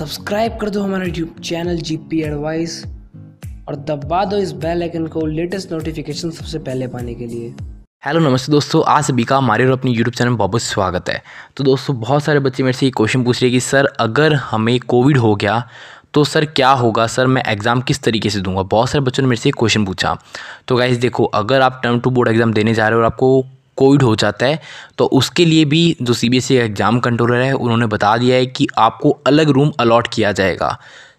subscribe कर दो हमारा YouTube channel G P advice और दबा दो इस बेल आइकन को लेटेस्ट नोटिफिकेशन सबसे पहले पाने के लिए हेलो नमस्ते दोस्तों आज सभी का हमारे और अपने यूट्यूब चैनल में बहुत स्वागत है तो दोस्तों बहुत सारे बच्चे मेरे से ये क्वेश्चन पूछ रहे हैं कि सर अगर हमें कोविड हो गया तो सर क्या होगा सर मैं एग्ज़ाम किस तरीके से दूंगा बहुत सारे बच्चों ने मेरे से क्वेश्चन पूछा तो गाइज़ देखो अगर आप टर्म टू बोर्ड एग्ज़ाम देने जा रहे हो और आपको कोविड हो जाता है तो उसके लिए भी जो C B S E exam controller है उन्होंने बता दिया है कि आपको अलग रूम अलॉट किया जाएगा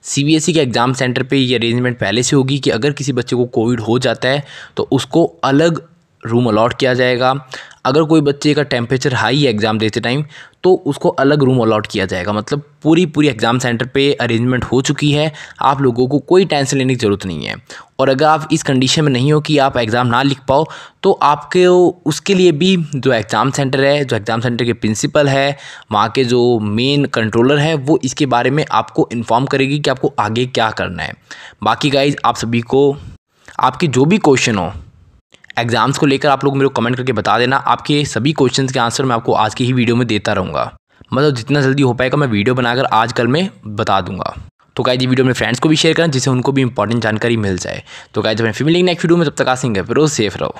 सी बी एस ई के एग्ज़ाम सेंटर पे ये अरेंजमेंट पहले से होगी कि अगर किसी बच्चे को कोविड हो जाता है तो उसको अलग रूम अलॉट किया जाएगा अगर कोई बच्चे का टेम्परेचर हाई है एग्ज़ाम देते टाइम तो उसको अलग रूम अलॉट किया जाएगा मतलब पूरी पूरी एग्ज़ाम सेंटर पे अरेंजमेंट हो चुकी है आप लोगों को कोई टेंशन लेने की ज़रूरत नहीं है और अगर आप इस कंडीशन में नहीं हो कि आप एग्ज़ाम ना लिख पाओ तो आपके उसके लिए भी जो एग्ज़ाम सेंटर है जो एग्ज़ाम सेंटर के प्रिंसिपल है वहाँ के जो मेन कंट्रोलर है वो इसके बारे में आपको इन्फॉर्म करेगी कि आपको आगे क्या करना है बाकी गाइज आप सभी को आपके जो भी क्वेश्चन हो एग्ज़ाम्स को लेकर आप लोग मेरे को कमेंट करके बता देना आपके सभी क्वेश्चन के आंसर मैं आपको आज की ही वीडियो में देता रहूँगा मतलब जितना जल्दी हो पाएगा मैं वीडियो बनाकर आज कल में बता दूंगा तो गाइज वीडियो में फ्रेंड्स को भी शेयर करें जिससे उनको भी इंपॉर्टेंट जानकारी मिल जाए तो गाइज फिर मिलेंगे नेक्स्ट वीडियो में तब तक आ सिंगे फिर रोज सेफ रहो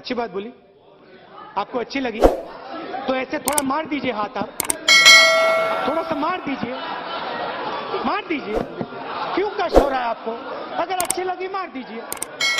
अच्छी बात बोली आपको अच्छी लगी तो ऐसे थोड़ा मार दीजिए हाथ आप थोड़ा सा मार दीजिए मार दीजिए क्यों कष्ट हो रहा है आपको अगर अच्छी लगी मार दीजिए